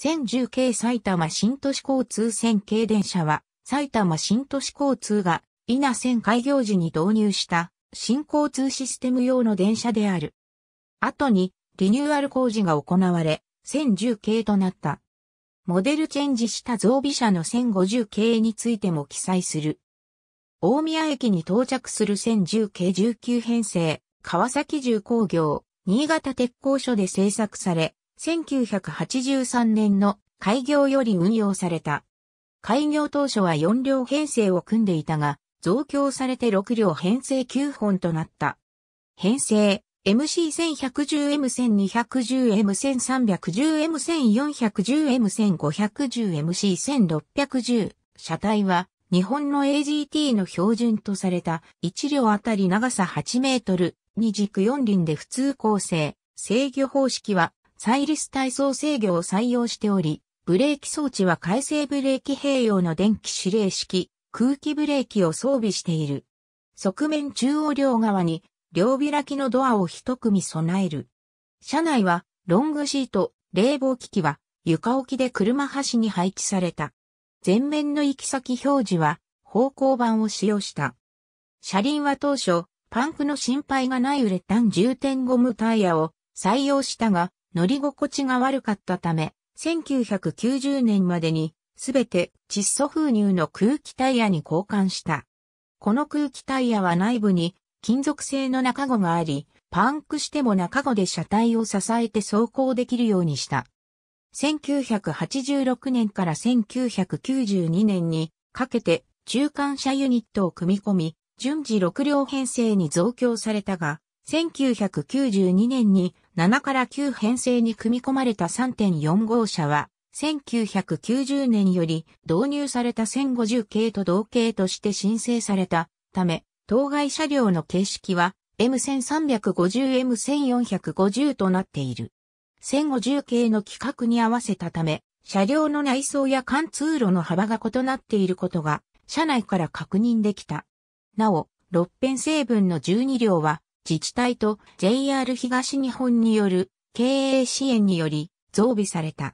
1010系埼玉新都市交通線系電車は、埼玉新都市交通が、稲線開業時に導入した新交通システム用の電車である。後にリニューアル工事が行われ、1010系となった。モデルチェンジした増備車の1050系についても記載する。大宮駅に到着する1010系19編成、川崎重工業、新潟鉄工所で製作され、1983年の開業より運用された。開業当初は4両編成を組んでいたが、増強されて6両編成9本となった。編成、MC1110M1210M1310M1410M1510MC1610。車体は、日本の AGT の標準とされた、1両あたり長さ8メートル、2軸4輪で普通構成、制御方式は、サイリス体操制御を採用しており、ブレーキ装置は回生ブレーキ併用の電気指令式、空気ブレーキを装備している。側面中央両側に両開きのドアを一組備える。車内はロングシート、冷房機器は床置きで車端に配置された。前面の行き先表示は方向板を使用した。車輪は当初、パンクの心配がないウレタン充填ゴムタイヤを採用したが、乗り心地が悪かったため、1990年までにすべて窒素封入の空気タイヤに交換した。この空気タイヤは内部に金属製の中子があり、パンクしても中子で車体を支えて走行できるようにした。1986年から1992年にかけて中間車ユニットを組み込み、順次6両編成に増強されたが、1992年に7から9編成に組み込まれた3.4号車は、1990年より導入された1050系と同系として申請されたため、当該車両の形式は M1350、M1450 となっている。1050系の規格に合わせたため、車両の内装や貫通路の幅が異なっていることが、車内から確認できた。なお、六編成分の12両は、自治体と JR 東日本による経営支援により増備された。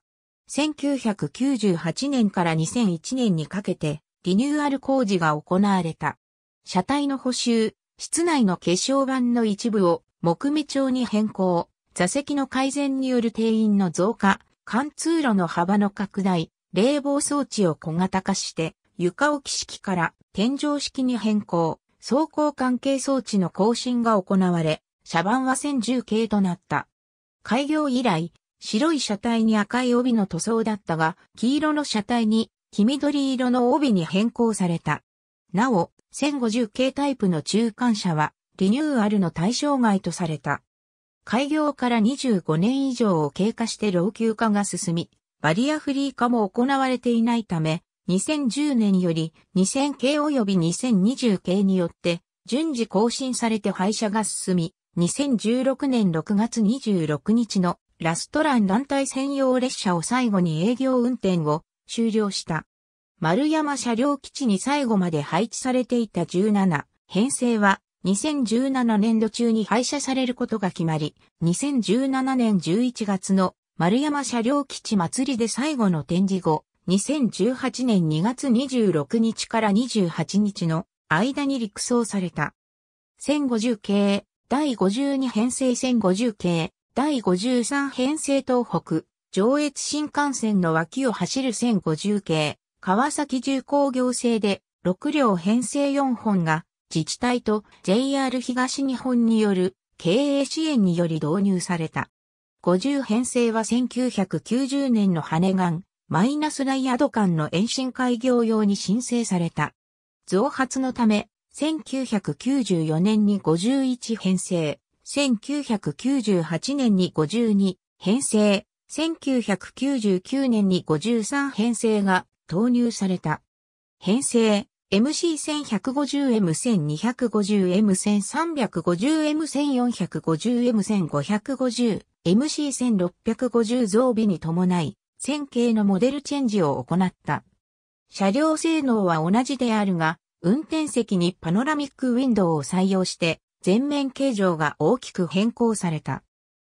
1998年から2001年にかけてリニューアル工事が行われた。車体の補修、室内の化粧板の一部を木目調に変更、座席の改善による定員の増加、貫通路の幅の拡大、冷房装置を小型化して床置き式から天井式に変更。走行関係装置の更新が行われ、車番は1010系となった。開業以来、白い車体に赤い帯の塗装だったが、黄色の車体に黄緑色の帯に変更された。なお、1050系タイプの中間車は、リニューアルの対象外とされた。開業から25年以上を経過して老朽化が進み、バリアフリー化も行われていないため、2010年より2000系及び2020系によって順次更新されて廃車が進み、2016年6月26日のラストラン団体専用列車を最後に営業運転を終了した。丸山車両基地に最後まで配置されていた17編成は2017年度中に廃車されることが決まり、2017年11月の丸山車両基地祭りで最後の展示後、2018年2月26日から28日の間に陸送された。1050系、第52編成1050系、第53編成東北、上越新幹線の脇を走る1050系、川崎重工業製で6両編成4本が自治体と JR 東日本による経営支援により導入された。50編成は1990年の羽根岩、マイナスライアード間の延伸開業用に申請された。増発のため、1994年に51編成、1998年に52編成、1999年に53編成が投入された。編成、MC1150M1250M1350M1450M1550MC1650 増備に伴い、線形のモデルチェンジを行った。車両性能は同じであるが、運転席にパノラミックウィンドウを採用して、前面形状が大きく変更された。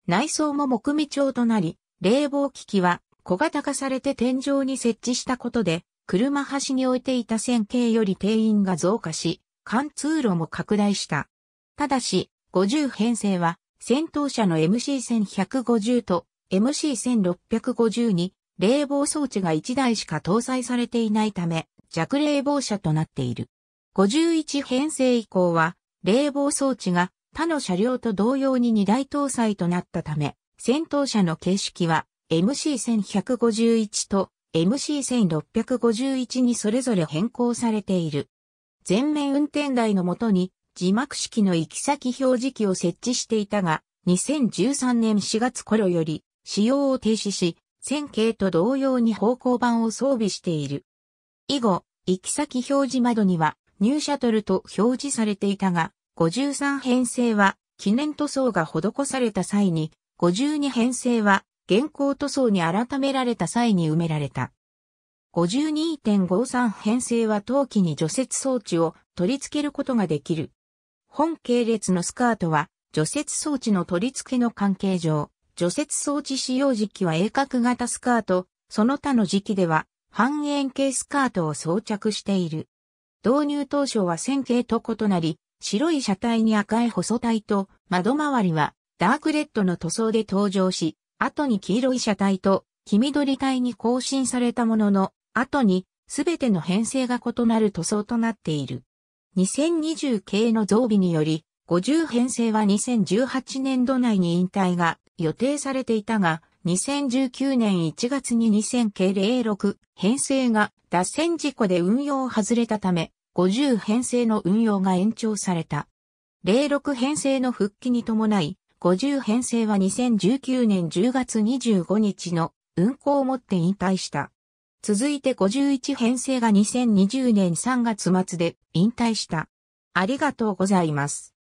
内装も木目調となり、冷房機器は小型化されて天井に設置したことで、車端に置いていた線形より定員が増加し、貫通路も拡大した。ただし、50編成は、先頭車の MC1150 と MC1650 に冷房装置が1台しか搭載されていないため、弱冷房車となっている。51編成以降は、冷房装置が他の車両と同様に2台搭載となったため、戦闘車の形式は MC1151 と MC1651 にそれぞれ変更されている。全面運転台のもとに字幕式の行き先表示器を設置していたが、2013年4月頃より使用を停止し、線形と同様に方向板を装備している。以後、行き先表示窓にはニューシャトルと表示されていたが、53編成は記念塗装が施された際に、52編成は現行塗装に改められた際に埋められた。52.53編成は陶器に除雪装置を取り付けることができる。本系列のスカートは除雪装置の取り付けの関係上、除雪装置使用時期は鋭角型スカート、その他の時期では半円形スカートを装着している。導入当初は線形と異なり、白い車体に赤い細体と窓周りはダークレッドの塗装で登場し、後に黄色い車体と黄緑体に更新されたものの、後に全ての編成が異なる塗装となっている。2020系の増備により、50編成は2018年度内に引退が予定されていたが、2019年1月に2000系06編成が脱線事故で運用を外れたため、50編成の運用が延長された。06編成の復帰に伴い、50編成は2019年10月25日の運行をもって引退した。続いて51編成が2020年3月末で引退した。ありがとうございます。